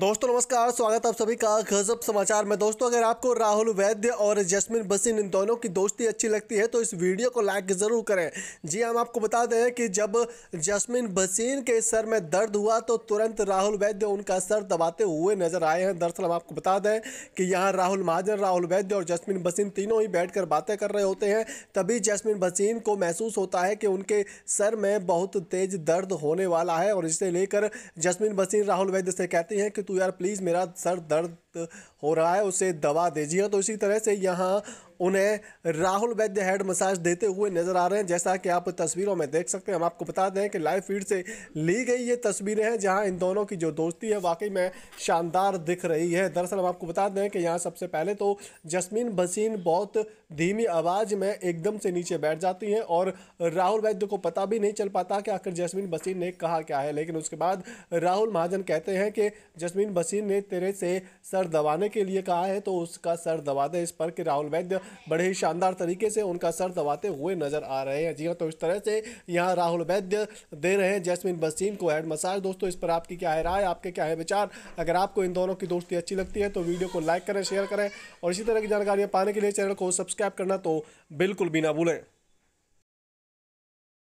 दोस्तों नमस्कार स्वागत आप सभी का गजब समाचार में दोस्तों अगर आपको राहुल वैद्य और जस्मिन बसिन इन दोनों की दोस्ती अच्छी लगती है तो इस वीडियो को लाइक ज़रूर करें जी हम आपको बता दें कि जब जस्मिन बसिन के सर में दर्द हुआ तो तुरंत राहुल वैद्य उनका सर दबाते हुए नजर आए हैं दरअसल हम आपको बता दें कि यहाँ राहुल महाजन राहुल वैद्य और जसमिन बसिन तीनों ही बैठ बातें कर रहे होते हैं तभी जसमिन बसिन को महसूस होता है कि उनके सर में बहुत तेज़ दर्द होने वाला है और इसे लेकर जसमिन बसिन राहुल वैद्य से कहती हैं कि तू यार प्लीज़ मेरा सर दर्द हो रहा है उसे दवा दीजिए तो इसी तरह से यहाँ उन्हें राहुल वैद्य हेड मसाज देते हुए नजर आ रहे हैं जैसा कि आप तस्वीरों में देख सकते हैं हम आपको बता दें कि लाइव फीड से ली गई ये तस्वीरें हैं जहां इन दोनों की जो दोस्ती है वाकई में शानदार दिख रही है दरअसल हम आपको बता दें कि यहाँ सबसे पहले तो जसमीन भसीन बहुत धीमी आवाज़ में एकदम से नीचे बैठ जाती हैं और राहुल वैद्य को पता भी नहीं चल पाता कि आखिर जसमीन भसीन ने कहा क्या है लेकिन उसके बाद राहुल महाजन कहते हैं कि जस जसमीन बसीन ने तेरे से सर दबाने के लिए कहा है तो उसका सर दबा दें इस पर कि राहुल वैद्य बड़े ही शानदार तरीके से उनका सर दबाते हुए नजर आ रहे हैं जी हाँ तो इस तरह से यहाँ राहुल वैद्य दे रहे हैं जैसमिन बसीन को हेड मसाज दोस्तों इस पर आपकी क्या है राय आपके क्या है विचार अगर आपको इन दोनों की दोस्ती अच्छी लगती है तो वीडियो को लाइक करें शेयर करें और इसी तरह की जानकारियाँ पाने के लिए चैनल को सब्सक्राइब करना तो बिल्कुल भी ना भूलें